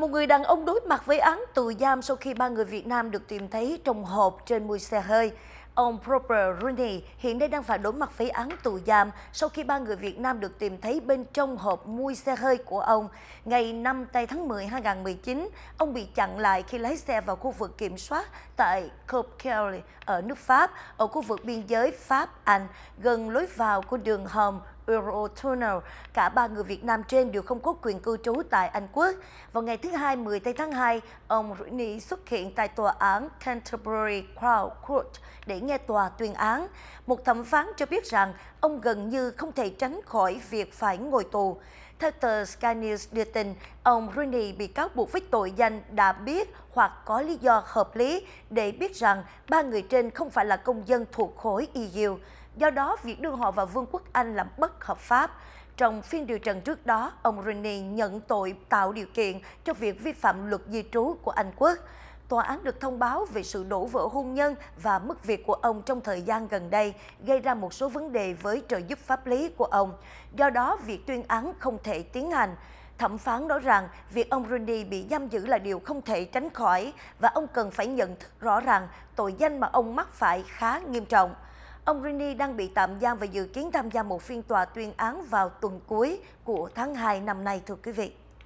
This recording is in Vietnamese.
Một người đàn ông đối mặt với án tù giam sau khi ba người Việt Nam được tìm thấy trong hộp trên mui xe hơi. Ông Proper Rooney hiện nay đang phải đối mặt với án tù giam sau khi ba người Việt Nam được tìm thấy bên trong hộp mui xe hơi của ông. Ngày 5 tây tháng 10 2019, ông bị chặn lại khi lái xe vào khu vực kiểm soát tại Copcale ở nước Pháp, ở khu vực biên giới Pháp-Anh, gần lối vào của đường hầm. Eurotunnel. Cả ba người Việt Nam trên đều không có quyền cư trú tại Anh Quốc. Vào ngày thứ Hai 10 tháng 2, ông Rooney xuất hiện tại tòa án Canterbury Crown Court để nghe tòa tuyên án. Một thẩm phán cho biết rằng ông gần như không thể tránh khỏi việc phải ngồi tù. Theo tờ Sky News đưa tin, ông Rooney bị cáo buộc với tội danh đã biết hoặc có lý do hợp lý để biết rằng ba người trên không phải là công dân thuộc khối EU. Do đó, việc đưa họ vào Vương quốc Anh là bất hợp pháp. Trong phiên điều trần trước đó, ông Rooney nhận tội tạo điều kiện cho việc vi phạm luật di trú của Anh quốc. Tòa án được thông báo về sự đổ vỡ hôn nhân và mất việc của ông trong thời gian gần đây, gây ra một số vấn đề với trợ giúp pháp lý của ông. Do đó, việc tuyên án không thể tiến hành. Thẩm phán nói rằng việc ông Rooney bị giam giữ là điều không thể tránh khỏi và ông cần phải nhận thức rõ ràng tội danh mà ông mắc phải khá nghiêm trọng. Ông Rini đang bị tạm giam và dự kiến tham gia một phiên tòa tuyên án vào tuần cuối của tháng 2 năm nay, thưa quý vị.